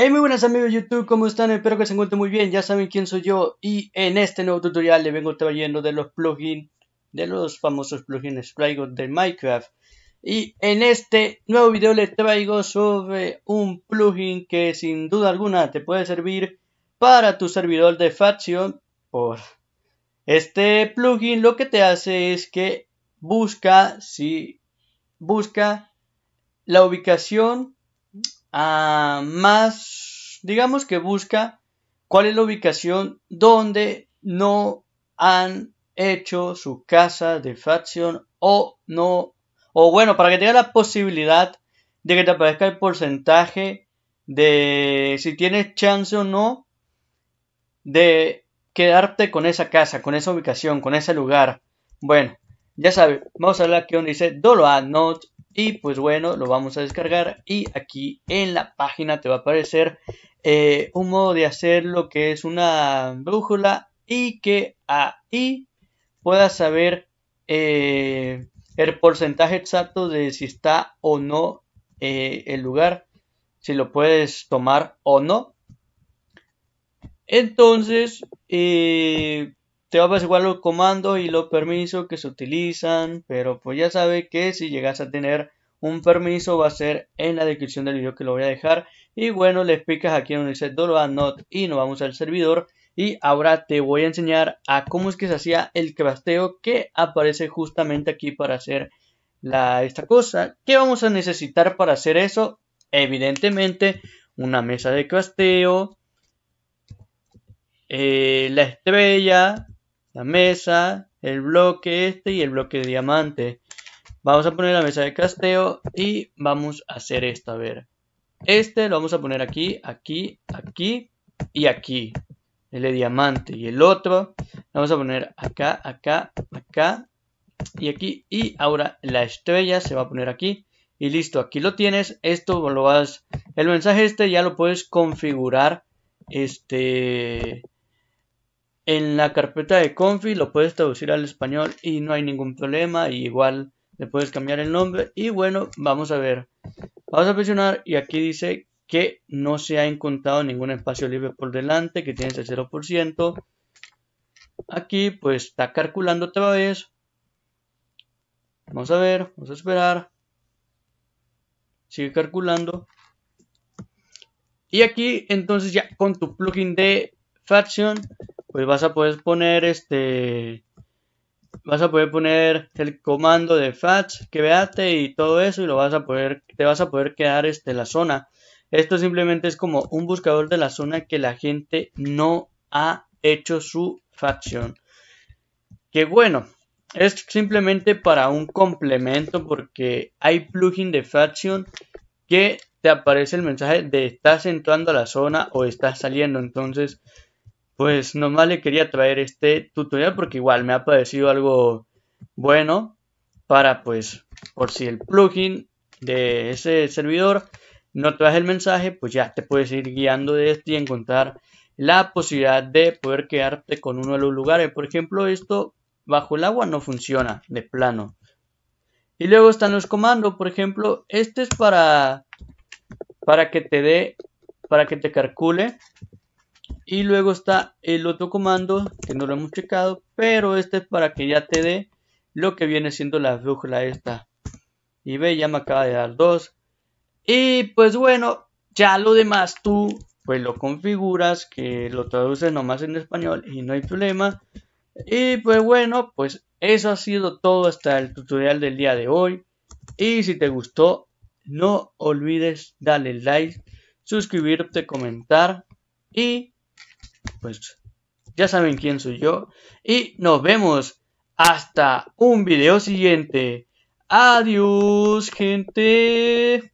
Hey muy buenas amigos de YouTube, ¿cómo están? Espero que se encuentren muy bien, ya saben quién soy yo y en este nuevo tutorial les vengo trayendo de los plugins, de los famosos plugins traigo de Minecraft y en este nuevo video les traigo sobre un plugin que sin duda alguna te puede servir para tu servidor de Faction por este plugin lo que te hace es que busca si busca la ubicación Ah, más, digamos que busca cuál es la ubicación donde no han hecho su casa de facción o no, o bueno, para que tenga la posibilidad de que te aparezca el porcentaje de si tienes chance o no de quedarte con esa casa, con esa ubicación, con ese lugar. Bueno, ya sabes, vamos a hablar aquí donde dice do not y pues bueno, lo vamos a descargar y aquí en la página te va a aparecer eh, un modo de hacer lo que es una brújula y que ahí puedas saber eh, el porcentaje exacto de si está o no eh, el lugar, si lo puedes tomar o no. Entonces, te pasar igual los comandos y los permisos que se utilizan, pero pues ya sabe que si llegas a tener un permiso va a ser en la descripción del video que lo voy a dejar y bueno le explicas aquí en donde dice not y nos vamos al servidor y ahora te voy a enseñar a cómo es que se hacía el crasteo que aparece justamente aquí para hacer la, esta cosa. ¿Qué vamos a necesitar para hacer eso? Evidentemente una mesa de crasteo eh, la estrella, la mesa, el bloque este y el bloque de diamante. Vamos a poner la mesa de casteo y vamos a hacer esto, a ver. Este lo vamos a poner aquí, aquí, aquí y aquí. El de diamante y el otro vamos a poner acá, acá, acá y aquí. Y ahora la estrella se va a poner aquí. Y listo, aquí lo tienes. Esto lo vas... El mensaje este ya lo puedes configurar. Este en la carpeta de config lo puedes traducir al español y no hay ningún problema. igual le puedes cambiar el nombre. Y bueno, vamos a ver. Vamos a presionar y aquí dice que no se ha encontrado ningún espacio libre por delante, que tienes el 0%. Aquí pues está calculando otra vez. Vamos a ver, vamos a esperar. Sigue calculando. Y aquí entonces ya con tu plugin de Faction pues vas a poder poner este vas a poder poner el comando de fetch que veate y todo eso y lo vas a poder te vas a poder quedar este la zona esto simplemente es como un buscador de la zona que la gente no ha hecho su faction que bueno es simplemente para un complemento porque hay plugin de faction que te aparece el mensaje de estás entrando a la zona o estás saliendo entonces pues nomás le quería traer este tutorial porque igual me ha parecido algo bueno para pues por si el plugin de ese servidor no da el mensaje pues ya te puedes ir guiando de este y encontrar la posibilidad de poder quedarte con uno de los lugares por ejemplo esto bajo el agua no funciona de plano y luego están los comandos por ejemplo este es para para que te dé para que te calcule y luego está el otro comando que no lo hemos checado, pero este es para que ya te dé lo que viene siendo la brújula esta. Y ve, ya me acaba de dar dos. Y pues bueno, ya lo demás tú pues lo configuras, que lo traduces nomás en español y no hay problema. Y pues bueno, pues eso ha sido todo hasta el tutorial del día de hoy. Y si te gustó, no olvides darle like, suscribirte, comentar y pues ya saben quién soy yo. Y nos vemos hasta un video siguiente. Adiós, gente.